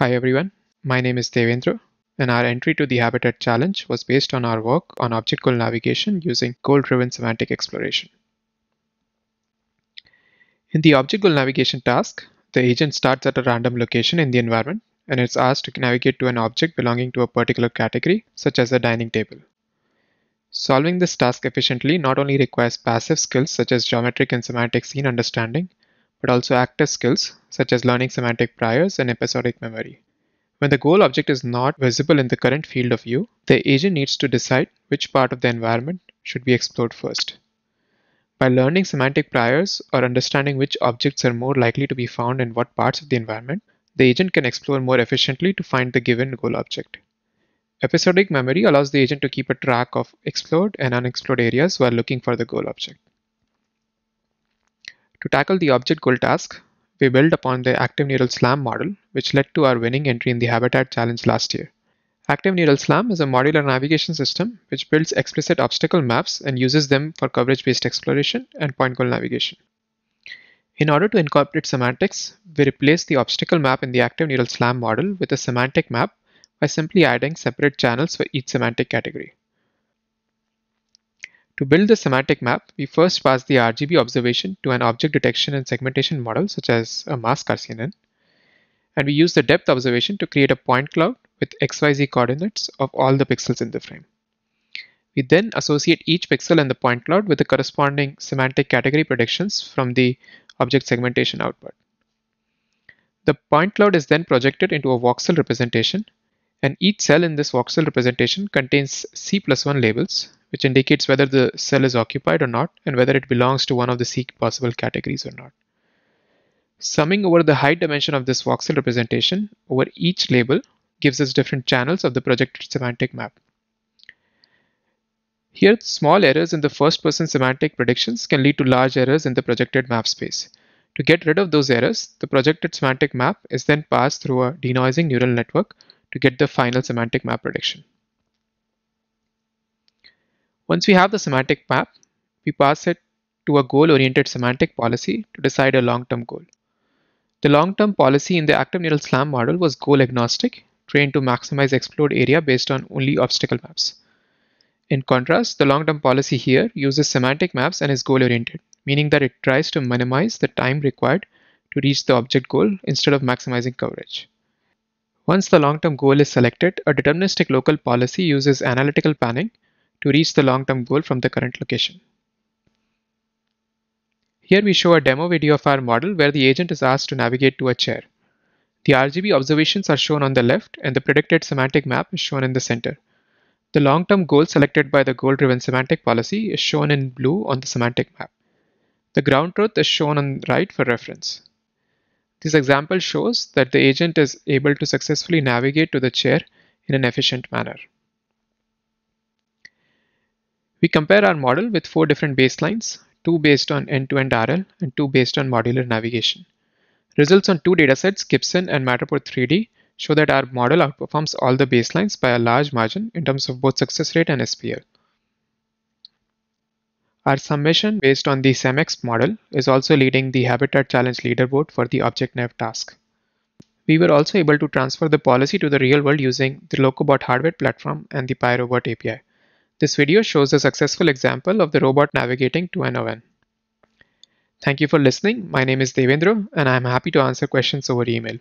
Hi everyone, my name is Devendra and our entry to the Habitat Challenge was based on our work on object-goal navigation using goal-driven semantic exploration. In the object-goal navigation task, the agent starts at a random location in the environment and it's asked to navigate to an object belonging to a particular category, such as a dining table. Solving this task efficiently not only requires passive skills such as geometric and semantic scene understanding, but also active skills such as learning semantic priors and episodic memory. When the goal object is not visible in the current field of view, the agent needs to decide which part of the environment should be explored first. By learning semantic priors or understanding which objects are more likely to be found in what parts of the environment, the agent can explore more efficiently to find the given goal object. Episodic memory allows the agent to keep a track of explored and unexplored areas while looking for the goal object. To tackle the object goal task, we built upon the active neural SLAM model, which led to our winning entry in the Habitat Challenge last year. Active Neural SLAM is a modular navigation system which builds explicit obstacle maps and uses them for coverage-based exploration and point goal navigation. In order to incorporate semantics, we replaced the obstacle map in the Active Neural SLAM model with a semantic map by simply adding separate channels for each semantic category. To build the semantic map, we first pass the RGB observation to an object detection and segmentation model such as a mask RCNN. And we use the depth observation to create a point cloud with XYZ coordinates of all the pixels in the frame. We then associate each pixel in the point cloud with the corresponding semantic category predictions from the object segmentation output. The point cloud is then projected into a voxel representation, and each cell in this voxel representation contains C plus 1 labels, which indicates whether the cell is occupied or not and whether it belongs to one of the seek possible categories or not. Summing over the height dimension of this voxel representation over each label gives us different channels of the projected semantic map. Here, small errors in the first person semantic predictions can lead to large errors in the projected map space. To get rid of those errors, the projected semantic map is then passed through a denoising neural network to get the final semantic map prediction. Once we have the semantic map, we pass it to a goal-oriented semantic policy to decide a long-term goal. The long-term policy in the active neural SLAM model was goal-agnostic, trained to maximize explored area based on only obstacle maps. In contrast, the long-term policy here uses semantic maps and is goal-oriented, meaning that it tries to minimize the time required to reach the object goal instead of maximizing coverage. Once the long-term goal is selected, a deterministic local policy uses analytical panning to reach the long-term goal from the current location. Here we show a demo video of our model where the agent is asked to navigate to a chair. The RGB observations are shown on the left and the predicted semantic map is shown in the center. The long-term goal selected by the goal-driven semantic policy is shown in blue on the semantic map. The ground truth is shown on the right for reference. This example shows that the agent is able to successfully navigate to the chair in an efficient manner. We compare our model with four different baselines, two based on end-to-end -end RL and two based on modular navigation. Results on two datasets, Gibson and Matterport 3D, show that our model outperforms all the baselines by a large margin in terms of both success rate and SPL. Our summation based on the SEMEX model is also leading the Habitat Challenge leaderboard for the ObjectNav task. We were also able to transfer the policy to the real world using the Locobot hardware platform and the PyroBot API. This video shows a successful example of the robot navigating to an oven. Thank you for listening. My name is Devendra and I'm happy to answer questions over email.